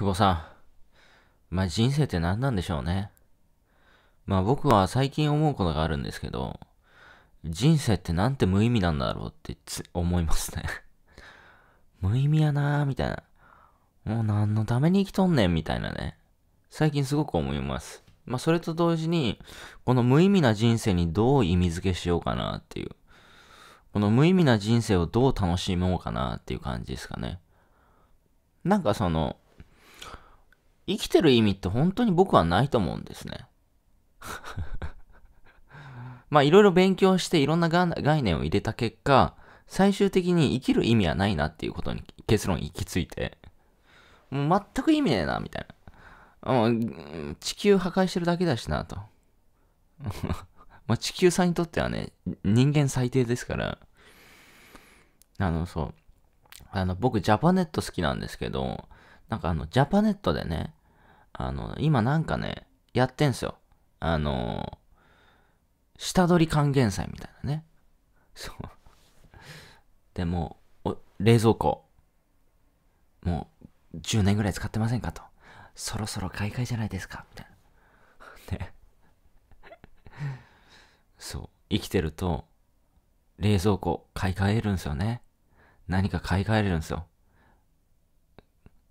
久保さん。まあ、人生って何なんでしょうね。まあ、僕は最近思うことがあるんですけど、人生ってなんて無意味なんだろうって思いますね 無意味やなぁ、みたいな。もう何のために生きとんねんみたいなね。最近すごく思います。まあ、それと同時に、この無意味な人生にどう意味付けしようかなっていう。この無意味な人生をどう楽しもうかなっていう感じですかね。なんかその、生きてる意味って本当に僕はないと思うんですね。まあいろいろ勉強していろんな概念を入れた結果、最終的に生きる意味はないなっていうことに結論行き着いて、もう全く意味ねえな、みたいな。もう地球破壊してるだけだしな、と。まあ地球さんにとってはね、人間最低ですから、あの、そう。あの、僕、ジャパネット好きなんですけど、なんかあの、ジャパネットでね、あの、今なんかね、やってんすよ。あのー、下取り還元祭みたいなね。そう。でも、冷蔵庫、もう10年ぐらい使ってませんかと。そろそろ買い替えじゃないですかみたいな。ね。そう。生きてると、冷蔵庫買い替えるんすよね。何か買い替えれるんですよ。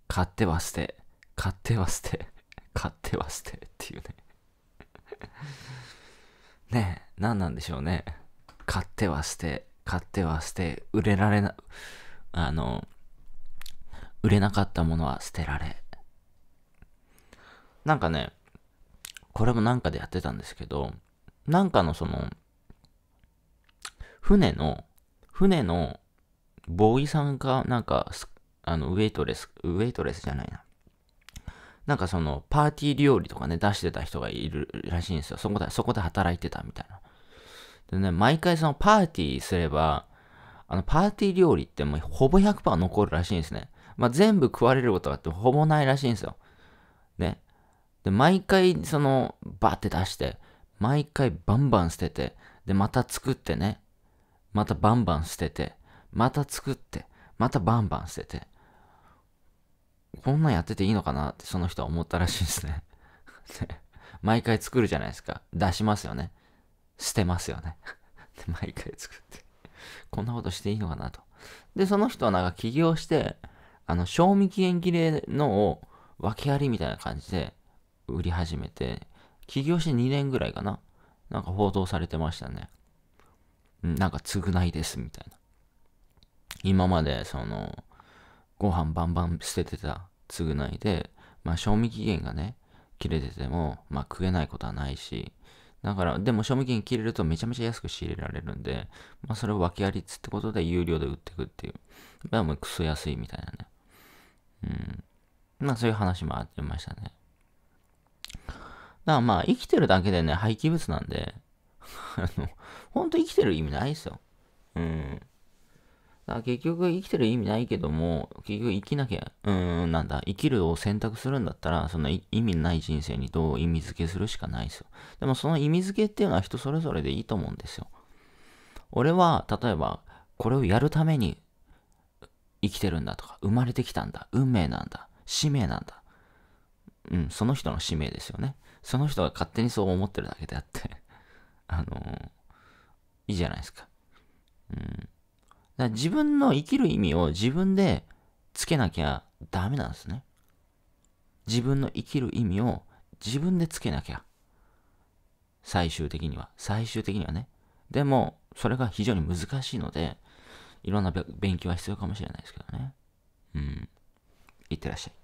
買っては捨て、買っては捨て、買っては捨てっていうね ねえ、何なんでしょうね。買っては捨て、買っては捨て、売れられな、あの、売れなかったものは捨てられ。なんかね、これもなんかでやってたんですけど、なんかのその、船の、船の、ボーイさんか、なんか、あの、ウェイトレス、ウェイトレスじゃないな。なんかその、パーティー料理とかね、出してた人がいるらしいんですよ。そこで、そこで働いてたみたいな。でね、毎回そのパーティーすれば、あの、パーティー料理ってもうほぼ100%残るらしいんですね。まあ、全部食われることがってほぼないらしいんですよ。ね。で、毎回その、バーって出して、毎回バンバン捨てて、で、また作ってね。またバンバン捨てて、また作って、またバンバン捨てて。こんなんやってていいのかなってその人は思ったらしいですね 毎回作るじゃないですか。出しますよね。捨てますよね で、毎回作ってこんなことしていいのかなと。で、その人はなんか起業して、あの、賞味期限切れのを訳ありみたいな感じで売り始めて、起業して2年ぐらいかな。なんか報道されてましたね。なんか償いですみたいな。今までその、ご飯バンバン捨ててた償いで、まあ、賞味期限がね、切れてても、まあ、食えないことはないし、だから、でも賞味期限切れるとめちゃめちゃ安く仕入れられるんで、まあ、それを訳ありつってことで有料で売っていくっていう。まあ、もうクソ安いみたいなね。うん。まあ、そういう話もありましたね。だからまあ、生きてるだけでね、廃棄物なんで、あの、ほんと生きてる意味ないですよ。うん。だから結局生きてる意味ないけども、結局生きなきゃ、うーん、なんだ、生きるを選択するんだったら、その意味ない人生にどう意味付けするしかないですよ。でもその意味付けっていうのは人それぞれでいいと思うんですよ。俺は、例えば、これをやるために生きてるんだとか、生まれてきたんだ、運命なんだ、使命なんだ。うん、その人の使命ですよね。その人が勝手にそう思ってるだけであってあのー、いいじゃないですか。だ自分の生きる意味を自分でつけなきゃダメなんですね。自分の生きる意味を自分でつけなきゃ。最終的には。最終的にはね。でも、それが非常に難しいので、いろんな勉強は必要かもしれないですけどね。うん。いってらっしゃい。